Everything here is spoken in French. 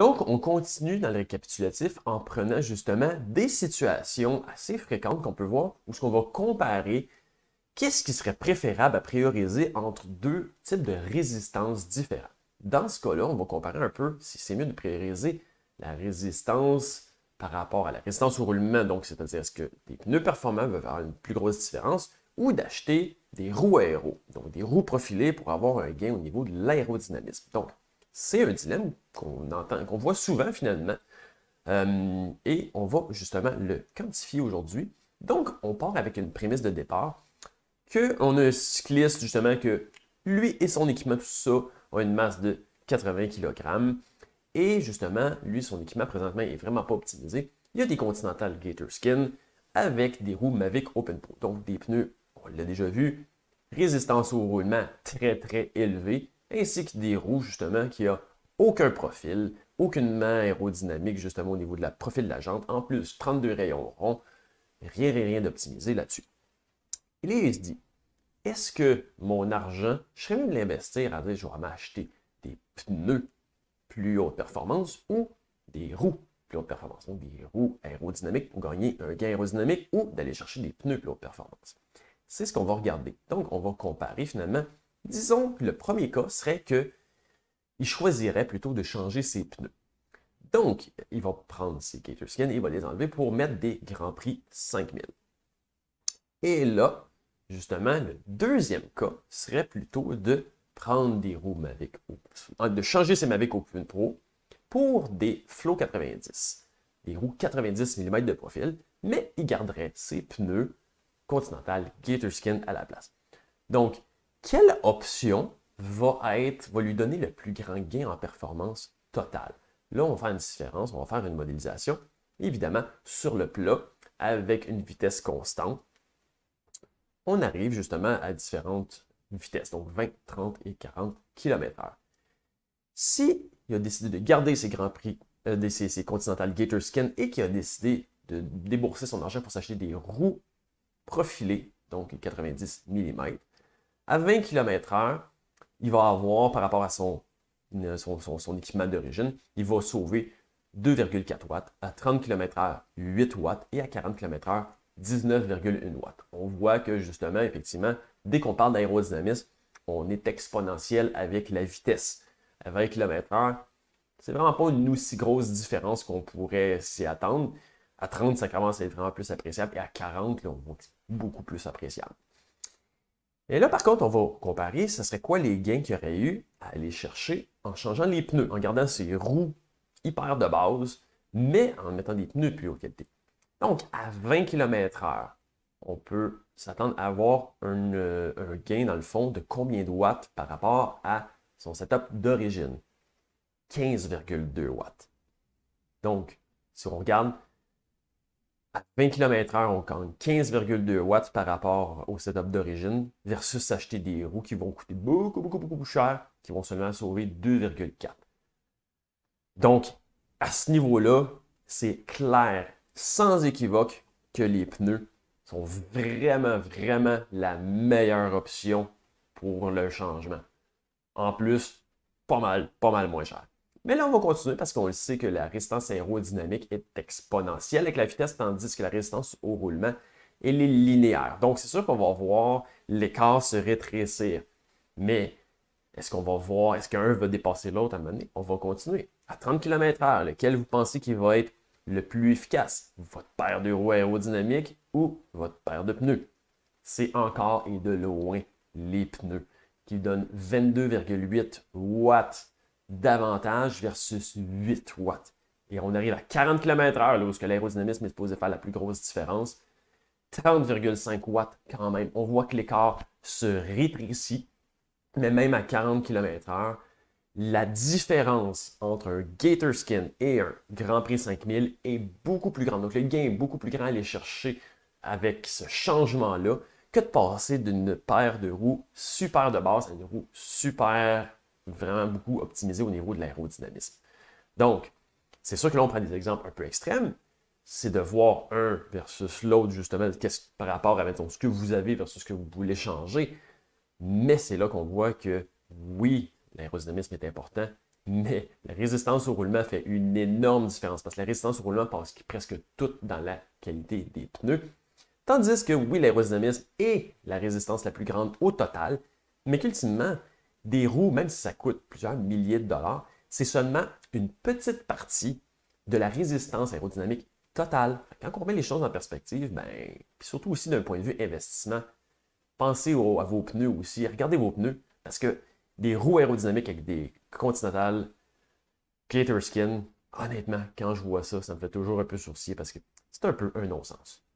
Donc, on continue dans le récapitulatif en prenant justement des situations assez fréquentes qu'on peut voir où ce qu'on va comparer qu'est-ce qui serait préférable à prioriser entre deux types de résistances différentes. Dans ce cas-là, on va comparer un peu si c'est mieux de prioriser la résistance par rapport à la résistance au roulement, donc c'est-à-dire est-ce que des pneus performants veulent avoir une plus grosse différence, ou d'acheter des roues aéro, donc des roues profilées pour avoir un gain au niveau de l'aérodynamisme. Donc, c'est un dilemme qu'on entend, qu'on voit souvent finalement. Euh, et on va justement le quantifier aujourd'hui. Donc, on part avec une prémisse de départ qu'on a un cycliste justement que lui et son équipement, tout ça, ont une masse de 80 kg. Et justement, lui, son équipement présentement est vraiment pas optimisé. Il y a des Continental Gator Skin avec des roues Mavic Open Pro. Donc des pneus, on l'a déjà vu, résistance au roulement très très élevée ainsi que des roues, justement, qui n'ont aucun profil, aucune main aérodynamique, justement, au niveau de la profil de la jante. En plus, 32 rayons ronds, rien et rien, d'optimisé là-dessus. Et il se dit, est-ce que mon argent, je serais mieux de l'investir à dire, je vais m'acheter des pneus plus haute performance ou des roues plus haute performance, donc des roues aérodynamiques pour gagner un gain aérodynamique ou d'aller chercher des pneus plus haute performance. C'est ce qu'on va regarder. Donc, on va comparer finalement Disons que le premier cas serait que il choisirait plutôt de changer ses pneus. Donc, il va prendre ses GatorSkin et il va les enlever pour mettre des Grand Prix 5000. Et là, justement, le deuxième cas serait plutôt de prendre des roues Mavic, ah, de changer ses Mavic Open Pro pour des Flow 90, des roues 90 mm de profil, mais il garderait ses pneus Continental GatorSkin à la place. Donc, quelle option va, être, lui donner le plus grand gain en performance totale? Là, on va faire une différence, on va faire une modélisation, évidemment, sur le plat avec une vitesse constante. On arrive justement à différentes vitesses, donc 20, 30 et 40 km/h. Si il a décidé de garder ses grands prix, euh, ses, Continental Gator Skin et qu'il a décidé de débourser son argent pour s'acheter des roues profilées, donc 90 mm, à 20 km/h, il va avoir, par rapport à son, son, équipement d'origine, il va sauver 2,4 watts, à 30 km/h, 8 watts et à 40 km/h, 19,1 watts. On voit que justement, effectivement, dès qu'on parle d'aérodynamisme, on est exponentiel avec la vitesse. À 20 km/h, c'est vraiment pas une aussi grosse différence qu'on pourrait s'y attendre. À 30, ça commence à être vraiment plus appréciable et à 40, on voit c'est beaucoup plus appréciable. Et là, par contre, on va comparer, ce serait quoi les gains qu'il y aurait eu à aller chercher en changeant les pneus, en gardant ses roues hyper de base, mais en mettant des pneus plus haut qualité. Donc, à 20 km/h, on peut s'attendre à avoir euh, un, gain, dans le fond, de combien de watts par rapport à son setup d'origine? 15,2 watts. Donc, si on regarde à 20 km/h, on gagne 15,2 watts par rapport au setup d'origine, versus acheter des roues qui vont coûter beaucoup, beaucoup, beaucoup plus cher, qui vont seulement sauver 2,4. Donc, à ce niveau-là, c'est clair, sans équivoque, que les pneus sont vraiment, vraiment la meilleure option pour le changement. En plus, pas mal, pas mal moins cher. Mais là, on va continuer parce qu'on le sait que la résistance aérodynamique est exponentielle avec la vitesse, tandis que la résistance au roulement, elle est linéaire. Donc, c'est sûr qu'on va voir l'écart se rétrécir. Mais est-ce qu'on va voir, est-ce qu'un va dépasser l'autre à un moment donné? On va continuer. À 30 km/h, lequel vous pensez qui va être le plus efficace? Votre paire de roues aérodynamiques ou votre paire de pneus? C'est encore et de loin les pneus qui donnent 22,8 watts d'avantage versus 8 watts. Et on arrive à 40 km/h, où l'aérodynamisme est supposé faire la plus grosse différence. 30,5 watts quand même. On voit que l'écart se rétrécit, mais même à 40 km/h, la différence entre un Gator Skin et un Grand Prix 5000 est beaucoup plus grande. Donc le gain est beaucoup plus grand à aller chercher avec ce changement-là que de passer d'une paire de roues super de base à une roue super vraiment beaucoup optimisé au niveau de l'aérodynamisme. Donc, c'est sûr que là, on prend des exemples un peu extrêmes. C'est de voir un versus l'autre, justement, par rapport à ce que vous avez versus ce que vous voulez changer. Mais c'est là qu'on voit que oui, l'aérodynamisme est important, mais la résistance au roulement fait une énorme différence parce que la résistance au roulement passe presque toute dans la qualité des pneus. Tandis que oui, l'aérodynamisme est la résistance la plus grande au total, mais qu'ultimement, des roues, même si ça coûte plusieurs milliers de dollars, c'est seulement une petite partie de la résistance aérodynamique totale. Quand on remet les choses en perspective, ben, surtout aussi d'un point de vue investissement, pensez à vos pneus aussi, regardez vos pneus, parce que des roues aérodynamiques avec des Continental, Gator Skin, honnêtement, quand je vois ça, ça me fait toujours un peu sourcier parce que c'est un peu un non-sens.